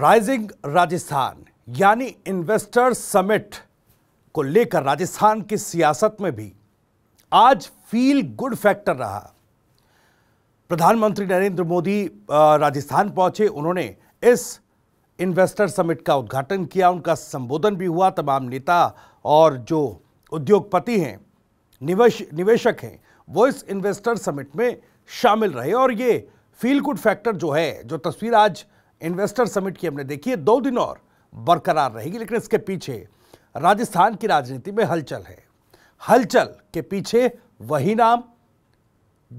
rising Rajasthan यानी investor summit को लेकर राजस्थान की सियासत में भी आज फील गुड फैक्टर रहा प्रधानमंत्री नरेंद्र मोदी राजस्थान पहुंचे उन्होंने इस इन्वेस्टर समिट का उद्घाटन किया उनका संबोधन भी हुआ तमाम नेता और जो उद्योगपति हैं निवेश निवेशक हैं वो इस इन्वेस्टर समिट में शामिल रहे और ये फील गुड फैक्टर जो है जो तस्वीर आज इन्वेस्टर समिट की हमने देखी है दो दिन और बरकरार रहेगी लेकिन इसके पीछे राजस्थान की राजनीति में हलचल है हलचल के पीछे वही नाम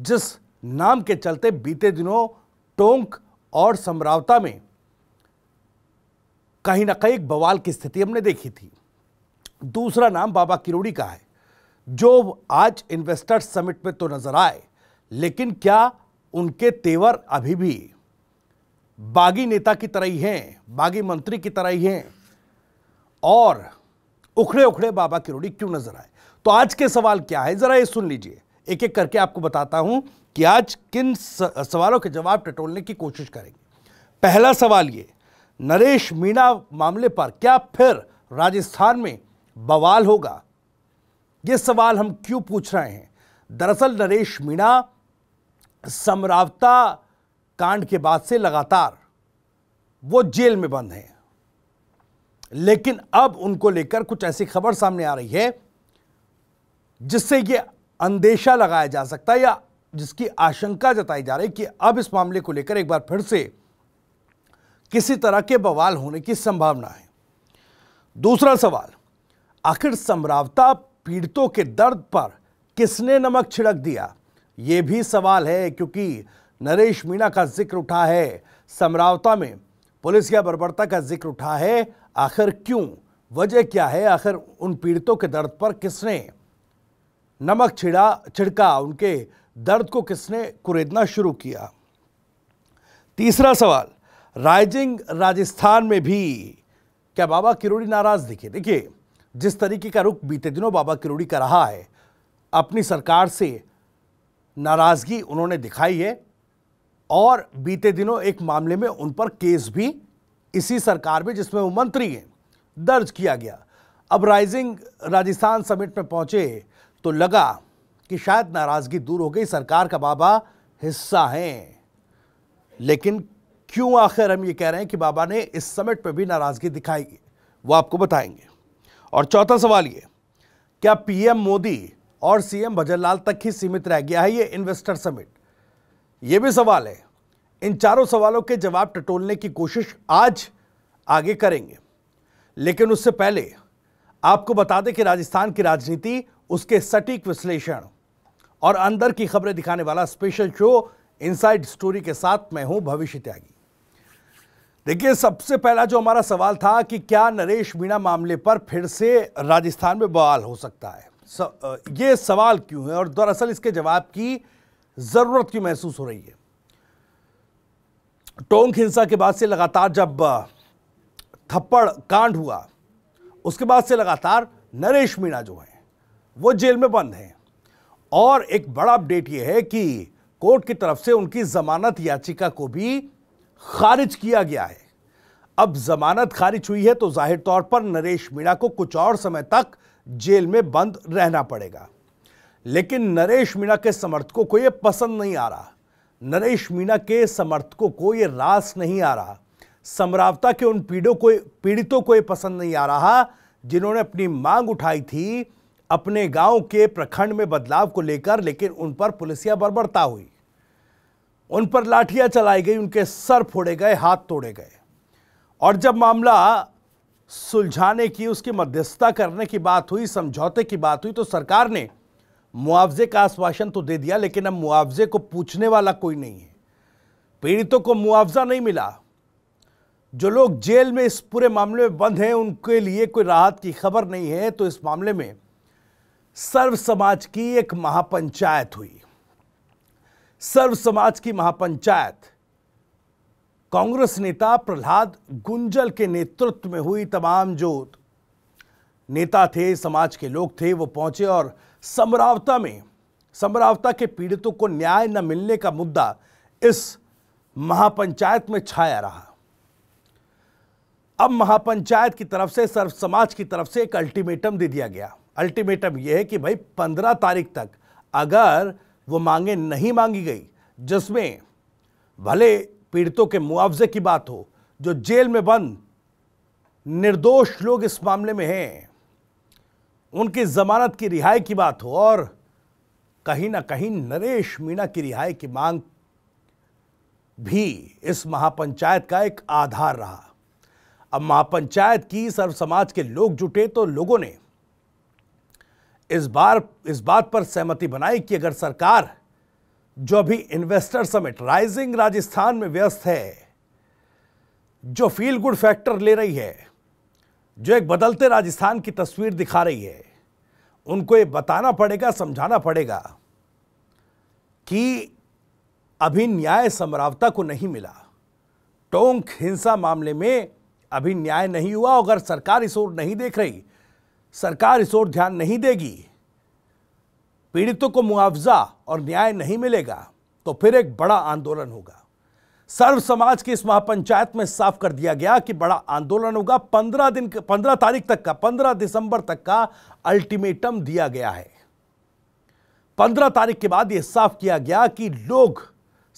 जिस नाम के चलते बीते दिनों टोंक और समरावता में कहीं ना कहीं एक बवाल की स्थिति हमने देखी थी दूसरा नाम बाबा किरोड़ी का है जो आज इन्वेस्टर्स समिट में तो नजर आए लेकिन क्या उनके तेवर अभी भी बागी नेता की तरह ही हैं बागी मंत्री की तरह ही हैं और उखड़े उखड़े बाबा की रोड़ी क्यों नजर आए तो आज के सवाल क्या है जरा ये सुन लीजिए एक एक करके आपको बताता हूं कि आज किन सवालों के जवाब टटोलने की कोशिश करेंगे पहला सवाल ये नरेश मीणा मामले पर क्या फिर राजस्थान में बवाल होगा ये सवाल हम क्यों पूछ रहे हैं दरअसल नरेश मीणा समरावता कांड के बाद से लगातार वो जेल में बंद हैं लेकिन अब उनको लेकर कुछ ऐसी खबर सामने आ रही है जिससे ये अंदेशा लगाया जा सकता है या जिसकी आशंका जताई जा रही कि अब इस मामले को लेकर एक बार फिर से किसी तरह के बवाल होने की संभावना है दूसरा सवाल आखिर सम्रावता पीड़ितों के दर्द पर किसने नमक छिड़क दिया यह भी सवाल है क्योंकि नरेश मीणा का जिक्र उठा है समरावता में पुलिस या बर्बरता का जिक्र उठा है आखिर क्यों वजह क्या है आखिर उन पीड़ितों के दर्द पर किसने नमक छिड़ा छिड़का उनके दर्द को किसने कुरेदना शुरू किया तीसरा सवाल राइजिंग राजस्थान में भी क्या बाबा किरोड़ी नाराज दिखे देखिए जिस तरीके का रुख बीते दिनों बाबा किरोड़ी का रहा है अपनी सरकार से नाराज़गी उन्होंने दिखाई है और बीते दिनों एक मामले में उन पर केस भी इसी सरकार में जिसमें वो मंत्री हैं दर्ज किया गया अब राइजिंग राजस्थान समिट में पहुंचे तो लगा कि शायद नाराज़गी दूर हो गई सरकार का बाबा हिस्सा हैं लेकिन क्यों आखिर हम ये कह रहे हैं कि बाबा ने इस समिट पर भी नाराज़गी दिखाई वो आपको बताएंगे और चौथा सवाल ये क्या पीएम मोदी और सीएम भजनलाल तक ही सीमित रह गया है ये इन्वेस्टर समिट ये भी सवाल है इन चारों सवालों के जवाब टटोलने की कोशिश आज आगे करेंगे लेकिन उससे पहले आपको बता दें कि राजस्थान की राजनीति उसके सटीक विश्लेषण और अंदर की खबरें दिखाने वाला स्पेशल शो इनसाइड स्टोरी के साथ मैं हूं भविष्य त्यागी देखिए सबसे पहला जो हमारा सवाल था कि क्या नरेश मीणा मामले पर फिर से राजस्थान में बवाल हो सकता है स, ये सवाल क्यों है और दरअसल इसके जवाब की ज़रूरत क्यों महसूस हो रही है टोंग हिंसा के बाद से लगातार जब थप्पड़ कांड हुआ उसके बाद से लगातार नरेश मीणा जो हैं वो जेल में बंद हैं और एक बड़ा अपडेट ये है कि कोर्ट की तरफ से उनकी जमानत याचिका को भी खारिज किया गया है अब जमानत खारिज हुई है तो जाहिर तौर पर नरेश मीणा को कुछ और समय तक जेल में बंद रहना पड़ेगा लेकिन नरेश मीणा के समर्थकों को यह पसंद नहीं आ रहा नरेश मीणा के समर्थकों को यह रास नहीं आ रहा समरावता के उन पीड़ों को पीड़ितों को यह पसंद नहीं आ रहा जिन्होंने अपनी मांग उठाई थी अपने गांव के प्रखंड में बदलाव को लेकर लेकिन उन पर पुलिसिया बर्बरता हुई उन पर लाठियां चलाई गई उनके सर फोड़े गए हाथ तोड़े गए और जब मामला सुलझाने की उसकी मध्यस्थता करने की बात हुई समझौते की बात हुई तो सरकार ने मुआवजे का आश्वासन तो दे दिया लेकिन अब मुआवजे को पूछने वाला कोई नहीं है पीड़ितों को मुआवजा नहीं मिला जो लोग जेल में इस पूरे मामले में बंद हैं उनके लिए कोई राहत की खबर नहीं है तो इस मामले में सर्व समाज की एक महापंचायत हुई सर्व समाज की महापंचायत कांग्रेस नेता प्रहलाद गुंजल के नेतृत्व में हुई तमाम जो नेता थे समाज के लोग थे वो पहुंचे और समरावता में समरावता के पीड़ितों को न्याय न मिलने का मुद्दा इस महापंचायत में छाया रहा अब महापंचायत की तरफ से सर्व समाज की तरफ से एक अल्टीमेटम दे दिया गया अल्टीमेटम यह है कि भाई पंद्रह तारीख तक अगर वो मांगे नहीं मांगी गई जिसमें भले पीड़ितों के मुआवजे की बात हो जो जेल में बंद निर्दोष लोग इस मामले में हैं उनकी ज़मानत की रिहाई की बात हो और कहीं ना कहीं नरेश मीणा की रिहाई की मांग भी इस महापंचायत का एक आधार रहा अब महापंचायत की सर्व समाज के लोग जुटे तो लोगों ने इस बार इस बात पर सहमति बनाई कि अगर सरकार जो अभी इन्वेस्टर समिट राइजिंग राजस्थान में व्यस्त है जो फील गुड फैक्टर ले रही है जो एक बदलते राजस्थान की तस्वीर दिखा रही है उनको ये बताना पड़ेगा समझाना पड़ेगा कि अभी न्याय समरावता को नहीं मिला टोंक हिंसा मामले में अभी न्याय नहीं हुआ अगर सरकार इस ओर नहीं देख रही सरकार इस ओर ध्यान नहीं देगी पीड़ितों को मुआवजा और न्याय नहीं मिलेगा तो फिर एक बड़ा आंदोलन होगा सर्व समाज की इस महापंचायत में साफ कर दिया गया कि बड़ा आंदोलन होगा पंद्रह दिन पंद्रह तारीख तक का पंद्रह दिसंबर तक का अल्टीमेटम दिया गया है पंद्रह तारीख के बाद यह साफ किया गया कि लोग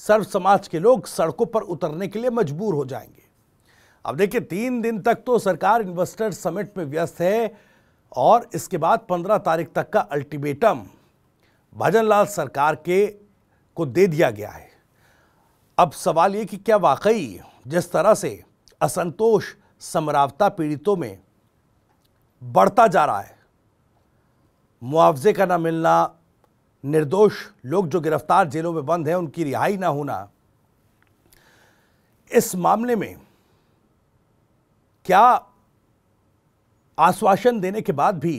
सर्व समाज के लोग सड़कों पर उतरने के लिए मजबूर हो जाएंगे अब देखिए तीन दिन तक तो सरकार इन्वेस्टर समिट में व्यस्त है और इसके बाद पंद्रह तारीख तक का अल्टीमेटम भजन लाल सरकार के को दे दिया गया है अब सवाल ये कि क्या वाकई जिस तरह से असंतोष समरावता पीड़ितों में बढ़ता जा रहा है मुआवजे का ना मिलना निर्दोष लोग जो गिरफ्तार जेलों में बंद हैं उनकी रिहाई ना होना इस मामले में क्या आश्वासन देने के बाद भी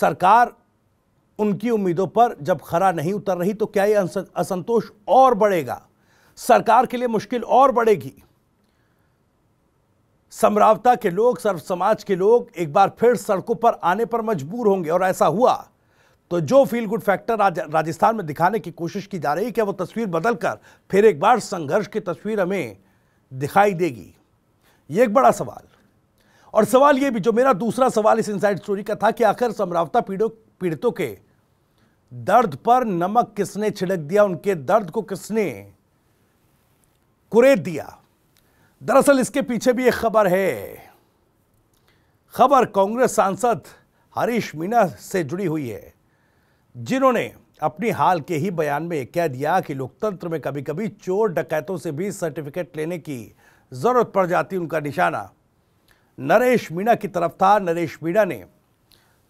सरकार उनकी उम्मीदों पर जब खरा नहीं उतर रही तो क्या ये असंतोष और बढ़ेगा सरकार के लिए मुश्किल और बढ़ेगी समरावता के लोग सर्व समाज के लोग एक बार फिर सड़कों पर आने पर मजबूर होंगे और ऐसा हुआ तो जो फील गुड फैक्टर राज, राजस्थान में दिखाने की कोशिश की जा रही है क्या वो तस्वीर बदलकर फिर एक बार संघर्ष की तस्वीर हमें दिखाई देगी ये एक बड़ा सवाल और सवाल ये भी जो मेरा दूसरा सवाल इस इनसाइड स्टोरी का था कि आखिर समरावता पीड़ितों के दर्द पर नमक किसने छिड़क दिया उनके दर्द को किसने कुरेद दिया दरअसल इसके पीछे भी एक खबर है खबर कांग्रेस सांसद हरीश मीणा से जुड़ी हुई है जिन्होंने अपनी हाल के ही बयान में कह दिया कि लोकतंत्र में कभी कभी चोर डकैतों से भी सर्टिफिकेट लेने की जरूरत पड़ जाती उनका निशाना नरेश मीणा की तरफ था नरेश मीणा ने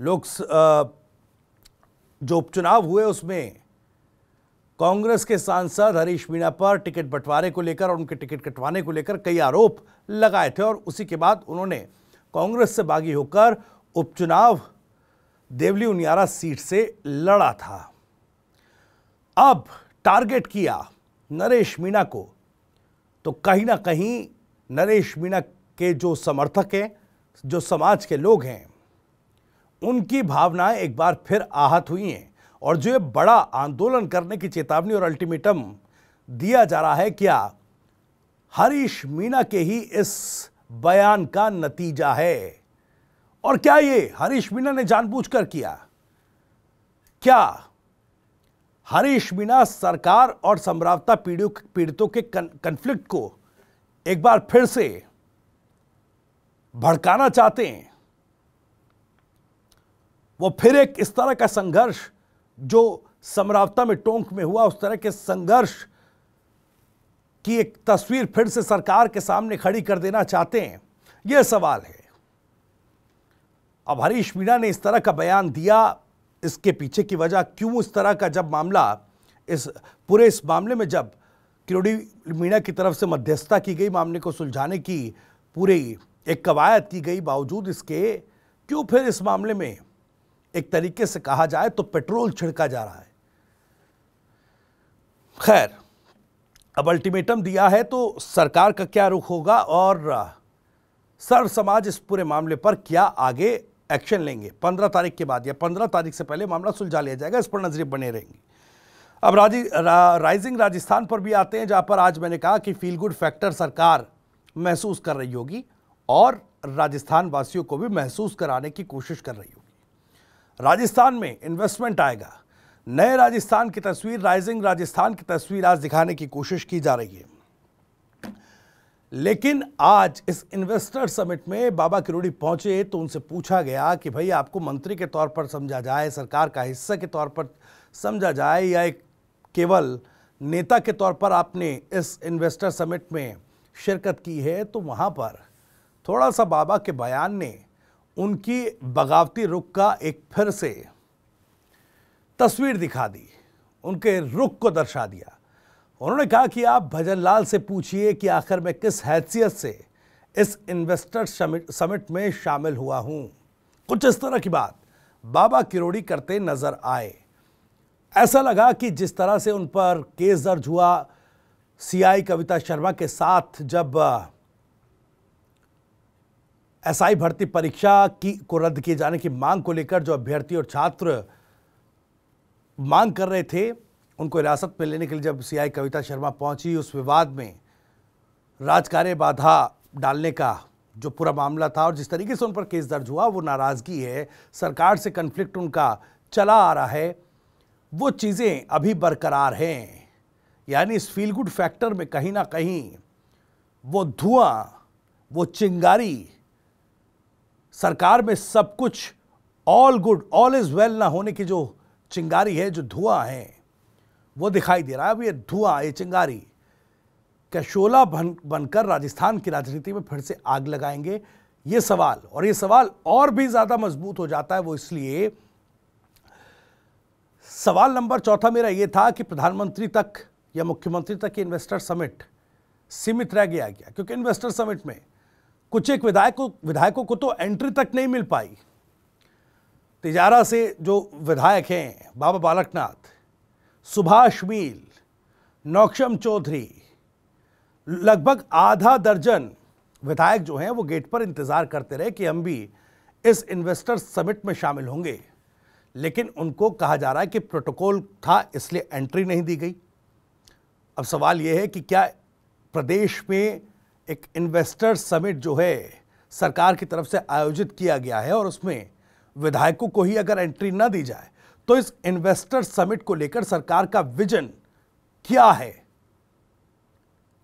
लोक जो उपचुनाव हुए उसमें कांग्रेस के सांसद हरीश मीणा पर टिकट बंटवारे को लेकर और उनके टिकट कटवाने को लेकर कई आरोप लगाए थे और उसी के बाद उन्होंने कांग्रेस से बागी होकर उपचुनाव देवली उनियारा सीट से लड़ा था अब टारगेट किया नरेश मीणा को तो कहीं ना कहीं नरेश मीणा के जो समर्थक हैं जो समाज के लोग हैं उनकी भावनाएं एक बार फिर आहत हुई हैं और जो ये बड़ा आंदोलन करने की चेतावनी और अल्टीमेटम दिया जा रहा है क्या हरीश मीणा के ही इस बयान का नतीजा है और क्या ये हरीश मीणा ने जानबूझकर किया क्या हरीश मीणा सरकार और सम्रावता पीड़ितों के कन्फ्लिक्ट को एक बार फिर से भड़काना चाहते हैं वो फिर एक इस तरह का संघर्ष जो समरावता में टोंक में हुआ उस तरह के संघर्ष की एक तस्वीर फिर से सरकार के सामने खड़ी कर देना चाहते हैं यह सवाल है अब हरीश मीणा ने इस तरह का बयान दिया इसके पीछे की वजह क्यों इस तरह का जब मामला इस पूरे इस मामले में जब किरोड़ी मीणा की तरफ से मध्यस्थता की गई मामले को सुलझाने की पूरी एक कवायद की गई बावजूद इसके क्यों फिर इस मामले में एक तरीके से कहा जाए तो पेट्रोल छिड़का जा रहा है खैर अब अल्टीमेटम दिया है तो सरकार का क्या रुख होगा और सर्व समाज इस पूरे मामले पर क्या आगे एक्शन लेंगे पंद्रह तारीख के बाद या पंद्रह तारीख से पहले मामला सुलझा लिया जाएगा इस पर नजरें बने रहेंगी अब राजी रा, राइजिंग राजस्थान पर भी आते हैं जहां पर आज मैंने कहा कि फील गुड फैक्टर सरकार महसूस कर रही होगी और राजस्थान वासियों को भी महसूस कराने की कोशिश कर रही होगी राजस्थान में इन्वेस्टमेंट आएगा नए राजस्थान की तस्वीर राइजिंग राजस्थान की तस्वीर आज दिखाने की कोशिश की जा रही है लेकिन आज इस इन्वेस्टर समिट में बाबा किरोड़ी पहुंचे तो उनसे पूछा गया कि भाई आपको मंत्री के तौर पर समझा जाए सरकार का हिस्सा के तौर पर समझा जाए या एक केवल नेता के तौर पर आपने इस इन्वेस्टर समिट में शिरकत की है तो वहाँ पर थोड़ा सा बाबा के बयान ने उनकी बगावती रुख का एक फिर से तस्वीर दिखा दी उनके रुख को दर्शा दिया उन्होंने कहा कि आप भजन लाल से पूछिए कि आखिर मैं किस हैसियत से इस इन्वेस्टर समिट में शामिल हुआ हूं कुछ इस तरह की बात बाबा किरोड़ी करते नज़र आए ऐसा लगा कि जिस तरह से उन पर केस दर्ज हुआ सीआई कविता शर्मा के साथ जब एसआई भर्ती परीक्षा की को रद्द किए जाने की मांग को लेकर जो अभ्यर्थी और छात्र मांग कर रहे थे उनको हिरासत में लेने के लिए जब सीआई कविता शर्मा पहुंची उस विवाद में राजकार्य बाधा डालने का जो पूरा मामला था और जिस तरीके से उन पर केस दर्ज हुआ वो नाराज़गी है सरकार से कन्फ्लिक्ट उनका चला आ रहा है वो चीज़ें अभी बरकरार हैं यानी इस फील गुड फैक्टर में कहीं ना कहीं वो धुआं वो चिंगारी सरकार में सब कुछ all good all is well ना होने की जो चिंगारी है जो धुआं है वो दिखाई दे रहा है अब ये धुआं ये चिंगारी क्या शोला बन बनकर राजस्थान की राजनीति में फिर से आग लगाएंगे ये सवाल और ये सवाल और भी ज़्यादा मजबूत हो जाता है वो इसलिए सवाल नंबर चौथा मेरा ये था कि प्रधानमंत्री तक या मुख्यमंत्री तक इन्वेस्टर समिट सीमित रह गया क्या क्योंकि इन्वेस्टर समिट में कुछ एक विधायकों विधायकों को तो एंट्री तक नहीं मिल पाई तिजारा से जो विधायक हैं बाबा बालकनाथ सुभाष मील नौक्षम चौधरी लगभग आधा दर्जन विधायक जो हैं वो गेट पर इंतज़ार करते रहे कि हम भी इस इन्वेस्टर समिट में शामिल होंगे लेकिन उनको कहा जा रहा है कि प्रोटोकॉल था इसलिए एंट्री नहीं दी गई अब सवाल यह है कि क्या प्रदेश में एक इन्वेस्टर समिट जो है सरकार की तरफ से आयोजित किया गया है और उसमें विधायकों को ही अगर एंट्री ना दी जाए तो इस इन्वेस्टर समिट को लेकर सरकार का विजन क्या है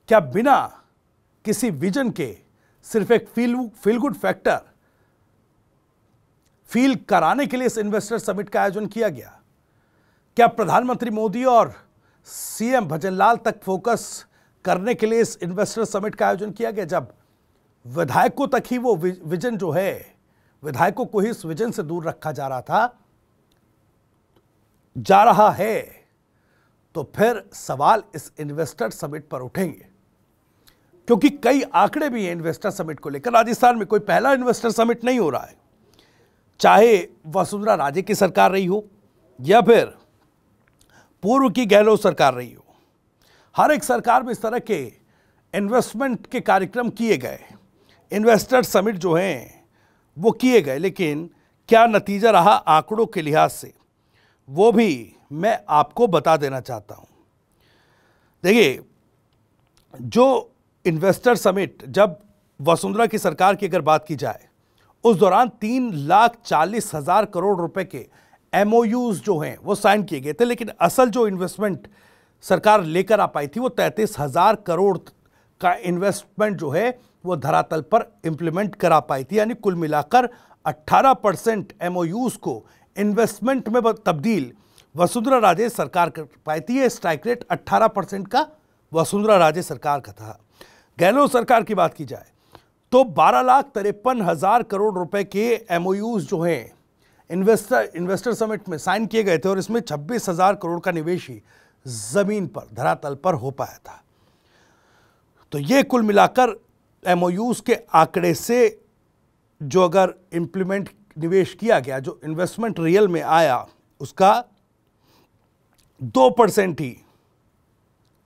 क्या बिना किसी विजन के सिर्फ एक feel feel good factor feel कराने के लिए इस इन्वेस्टर समिट का आयोजन किया गया क्या प्रधानमंत्री मोदी और सीएम भजनलाल तक फोकस करने के लिए इस इन्वेस्टर समिट का आयोजन किया गया जब विधायकों तक ही वो विजन जो है विधायकों को ही इस विजन से दूर रखा जा रहा था जा रहा है तो फिर सवाल इस इन्वेस्टर समिट पर उठेंगे क्योंकि कई आंकड़े भी हैं इन्वेस्टर समिट को लेकर राजस्थान में कोई पहला इन्वेस्टर समिट नहीं हो रहा है चाहे वसुंधरा राजे की सरकार रही हो या फिर पूर्व की गहलोत सरकार रही हो हर एक सरकार में इस तरह के इन्वेस्टमेंट के कार्यक्रम किए गए इन्वेस्टर समिट जो हैं वो किए गए लेकिन क्या नतीजा रहा आंकड़ों के लिहाज से वो भी मैं आपको बता देना चाहता हूँ देखिए जो इन्वेस्टर समिट जब वसुंधरा की सरकार की अगर बात की जाए उस दौरान तीन लाख चालीस हज़ार करोड़ रुपए के एमओयूज़ जो हैं वो साइन किए गए थे लेकिन असल जो इन्वेस्टमेंट सरकार लेकर आ पाई थी वो तैंतीस हजार करोड़ का इन्वेस्टमेंट जो है वो धरातल पर इम्प्लीमेंट करा पाई थी यानी कुल मिलाकर 18 परसेंट एम को इन्वेस्टमेंट में तब्दील वसुंधरा राजे सरकार कर पाई थी ये स्ट्राइक रेट 18 परसेंट का वसुंधरा राजे सरकार का था गहलोत सरकार की बात की जाए तो बारह लाख तिरपन हज़ार करोड़ रुपए के एम जो हैं इन्वेस्टर इन्वेस्टर समिट में साइन किए गए थे और इसमें छब्बीस हज़ार करोड़ का निवेश ही ज़मीन पर धरातल पर हो पाया था तो ये कुल मिलाकर एमओयूज़ के आंकड़े से जो अगर इम्प्लीमेंट निवेश किया गया जो इन्वेस्टमेंट रियल में आया उसका दो परसेंट ही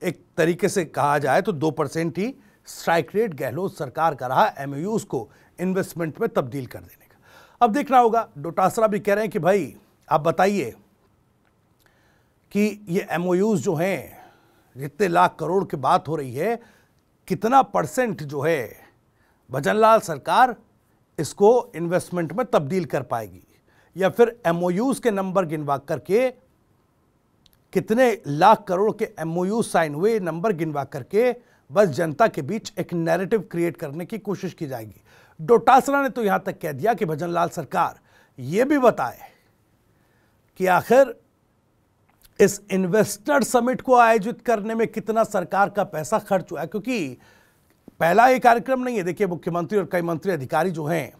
एक तरीके से कहा जाए तो दो परसेंट ही स्ट्राइक रेट गहलोत सरकार का रहा एमओयूज को इन्वेस्टमेंट में तब्दील कर देने का अब देखना होगा डोटासरा भी कह रहे हैं कि भाई आप बताइए कि ये एम जो हैं जितने लाख करोड़ की बात हो रही है कितना परसेंट जो है भजनलाल सरकार इसको इन्वेस्टमेंट में तब्दील कर पाएगी या फिर एम के नंबर गिनवा करके कितने लाख करोड़ के एम साइन हुए नंबर गिनवा करके बस जनता के बीच एक नैरेटिव क्रिएट करने की कोशिश की जाएगी डोटासरा ने तो यहाँ तक कह दिया कि भजनलाल सरकार ये भी बताए कि आखिर इस इन्वेस्टर समिट को आयोजित करने में कितना सरकार का पैसा खर्च हुआ है क्योंकि पहला ये कार्यक्रम नहीं है देखिए मुख्यमंत्री और कई मंत्री अधिकारी जो हैं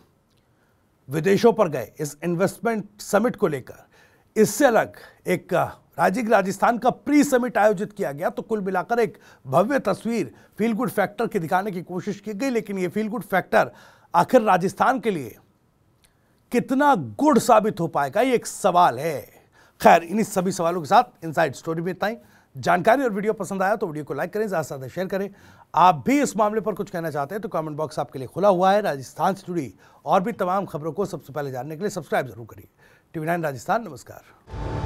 विदेशों पर गए इस इन्वेस्टमेंट समिट को लेकर इससे अलग एक राजिक राजस्थान का प्री समिट आयोजित किया गया तो कुल मिलाकर एक भव्य तस्वीर फील गुड फैक्टर की दिखाने की कोशिश की गई लेकिन ये फील गुड फैक्टर आखिर राजस्थान के लिए कितना गुड़ साबित हो पाएगा ये एक सवाल है खैर इन्हीं सभी सवालों के साथ इनसाइड स्टोरी में इतना ही जानकारी और वीडियो पसंद आया तो वीडियो को लाइक करें ज़्यादा से ज़्यादा शेयर करें आप भी इस मामले पर कुछ कहना चाहते हैं तो कमेंट बॉक्स आपके लिए खुला हुआ है राजस्थान से जुड़ी और भी तमाम खबरों को सबसे पहले जानने के लिए सब्सक्राइब जरूर करिए टीवी नाइन राजस्थान नमस्कार